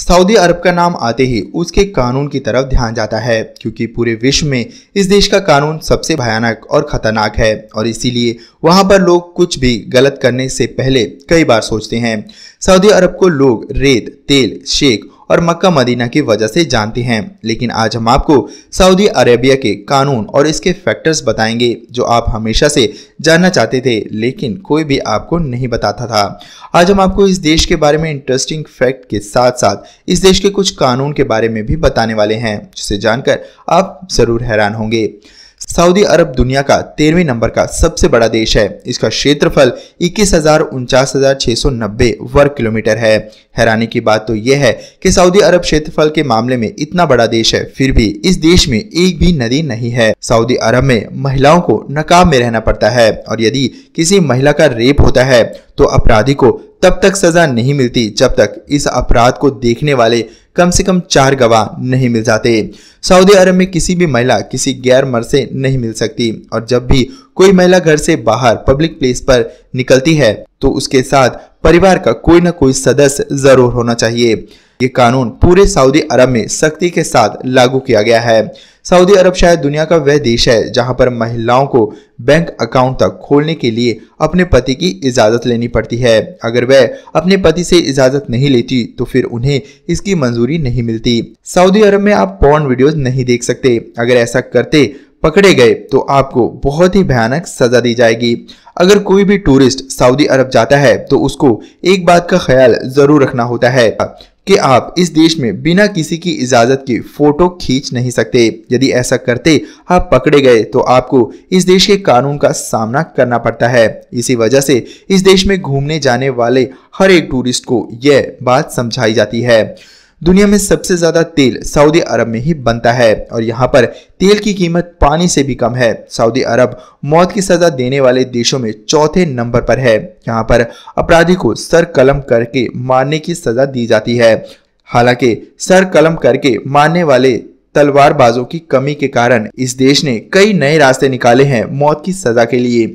Saudi अरब का नाम आते ही उसके कानून की तरफ ध्यान जाता है क्योंकि पूरे विश्व में इस देश का कानून सबसे भयानक और खतरनाक है और इसीलिए वहां पर लोग कुछ भी गलत करने से पहले कई बार सोचते हैं सऊदी अरब को लोग रेत तेल शेख और मक्का मदीना की वजह से जानते हैं लेकिन आज हम आपको सऊदी अरेबिया के कानून और इसके फैक्टर्स बताएंगे जो आप हमेशा से जानना चाहते थे लेकिन कोई भी आपको नहीं बताता था आज हम आपको इस देश के बारे में इंटरेस्टिंग फैक्ट के साथ साथ इस देश के कुछ कानून के बारे में भी बताने वाले हैं जिसे जानकर आप ज़रूर हैरान होंगे सऊदी अरब दुनिया का तेरहवें नंबर का सबसे बड़ा देश है इसका क्षेत्रफल इक्कीस हजार उनचास हजार सौ नब्बे वर्ग किलोमीटर है हैरानी की बात तो यह है कि सऊदी अरब क्षेत्रफल के मामले में इतना बड़ा देश है फिर भी इस देश में एक भी नदी नहीं है सऊदी अरब में महिलाओं को नकाब में रहना पड़ता है और यदि किसी महिला का रेप होता है तो अपराधी को तब तक सजा नहीं मिलती जब तक इस अपराध को देखने वाले कम से कम चार गवाह नहीं मिल जाते सऊदी अरब में किसी भी महिला किसी गैर मर्द से नहीं मिल सकती और जब भी कोई महिला घर से बाहर पब्लिक प्लेस पर निकलती है तो उसके साथ परिवार का कोई न कोई सदस्य जरूर होना चाहिए ये कानून पूरे सऊदी अरब में सख्ती के साथ लागू किया गया है सऊदी अरब शायद दुनिया का वह देश है जहां पर महिलाओं को बैंक अकाउंट तक खोलने के लिए अपने पति की इजाज़त लेनी पड़ती है अगर वह अपने पति से इजाज़त नहीं लेती तो फिर उन्हें इसकी मंजूरी नहीं मिलती सऊदी अरब में आप पॉर्न वीडियोस नहीं देख सकते अगर ऐसा करते पकड़े गए तो आपको बहुत ही भयानक सजा दी जाएगी अगर कोई भी टूरिस्ट सऊदी अरब जाता है तो उसको एक बात का ख्याल जरूर रखना होता है कि आप इस देश में बिना किसी की इजाज़त के फ़ोटो खींच नहीं सकते यदि ऐसा करते आप पकड़े गए तो आपको इस देश के कानून का सामना करना पड़ता है इसी वजह से इस देश में घूमने जाने वाले हर एक टूरिस्ट को यह बात समझाई जाती है दुनिया में सबसे ज़्यादा तेल सऊदी अरब में ही बनता है और यहाँ पर तेल की कीमत पानी से भी कम है सऊदी अरब मौत की सज़ा देने वाले देशों में चौथे नंबर पर है यहाँ पर अपराधी को सर कलम करके मारने की सज़ा दी जाती है हालांकि सर कलम करके मारने वाले तलवारबाजों की कमी के कारण इस देश ने कई नए रास्ते निकाले हैं मौत की सज़ा के लिए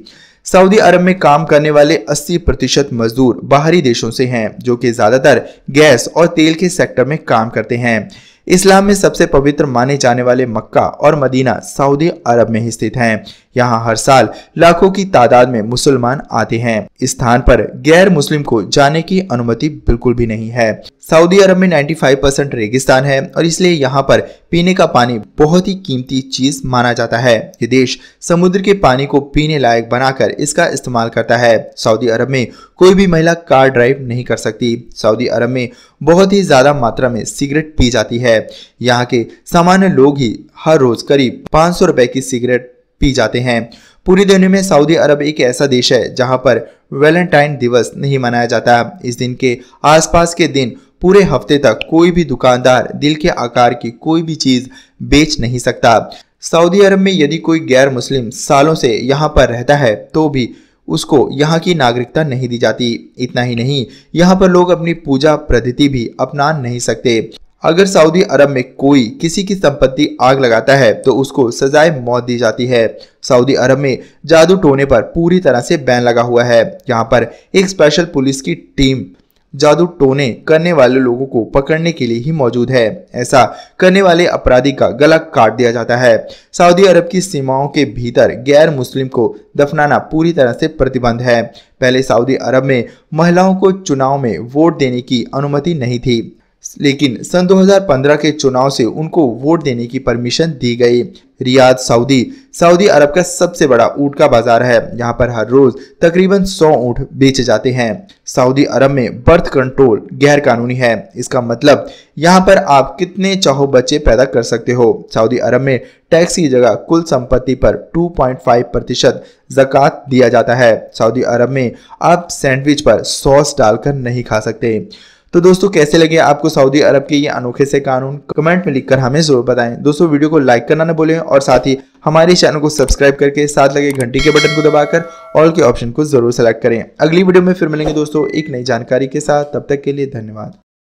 सऊदी अरब में काम करने वाले 80 प्रतिशत मजदूर बाहरी देशों से हैं जो कि ज़्यादातर गैस और तेल के सेक्टर में काम करते हैं इस्लाम में सबसे पवित्र माने जाने वाले मक्का और मदीना सऊदी अरब में स्थित हैं यहाँ हर साल लाखों की तादाद में मुसलमान आते हैं इस स्थान पर गैर मुस्लिम को जाने की अनुमति बिल्कुल भी नहीं है सऊदी अरब में 95 परसेंट रेगिस्तान है और इसलिए यहाँ पर पीने का पानी बहुत ही कीमती चीज माना जाता है ये देश समुद्र के पानी को पीने लायक बनाकर इसका इस्तेमाल करता है सऊदी अरब में कोई भी महिला कार ड्राइव नहीं कर सकती सऊदी अरब में बहुत ही ज़्यादा मात्रा में सिगरेट पी जाती है यहाँ के सामान्य लोग ही हर रोज़ करीब पांच रुपए की सिगरेट पी जाते हैं पूरी दुनिया में सऊदी अरब एक ऐसा देश है जहां पर वैलेंटाइन दिवस नहीं मनाया जाता इस दिन के आसपास के दिन पूरे हफ्ते तक कोई भी दुकानदार दिल के आकार की कोई भी चीज़ बेच नहीं सकता सऊदी अरब में यदि कोई गैर मुस्लिम सालों से यहाँ पर रहता है तो भी उसको यहाँ की नागरिकता नहीं दी जाती इतना ही नहीं यहाँ पर लोग अपनी पूजा पद्धति भी अपना नहीं सकते अगर सऊदी अरब में कोई किसी की संपत्ति आग लगाता है तो उसको सजाए मौत दी जाती है सऊदी अरब में जादू टोने पर पूरी तरह से बैन लगा हुआ है यहाँ पर एक स्पेशल पुलिस की टीम जादू टोने करने वाले लोगों को पकड़ने के लिए ही मौजूद है ऐसा करने वाले अपराधी का गला काट दिया जाता है सऊदी अरब की सीमाओं के भीतर गैर मुस्लिम को दफनाना पूरी तरह से प्रतिबंध है पहले सऊदी अरब में महिलाओं को चुनाव में वोट देने की अनुमति नहीं थी लेकिन सन 2015 के चुनाव से उनको वोट देने की परमिशन दी गई रियाद सऊदी सऊदी अरब का सबसे बड़ा ऊँट का बाजार है यहाँ पर हर रोज तकरीबन 100 ऊँट बेचे जाते हैं सऊदी अरब में बर्थ कंट्रोल गैर कानूनी है इसका मतलब यहाँ पर आप कितने चाहो बच्चे पैदा कर सकते हो सऊदी अरब में टैक्स की जगह कुल संपत्ति पर 2.5 प्रतिशत जक़ात दिया जाता है सऊदी अरब में आप सैंडविच पर सॉस डालकर नहीं खा सकते तो दोस्तों कैसे लगे आपको सऊदी अरब के ये अनोखे से कानून कमेंट में लिखकर हमें जरूर बताएं दोस्तों वीडियो को लाइक करना न भूलें और साथ ही हमारे चैनल को सब्सक्राइब करके साथ लगे घंटी के बटन को दबाकर ऑल के ऑप्शन को जरूर सेलेक्ट करें अगली वीडियो में फिर मिलेंगे दोस्तों एक नई जानकारी के साथ तब तक के लिए धन्यवाद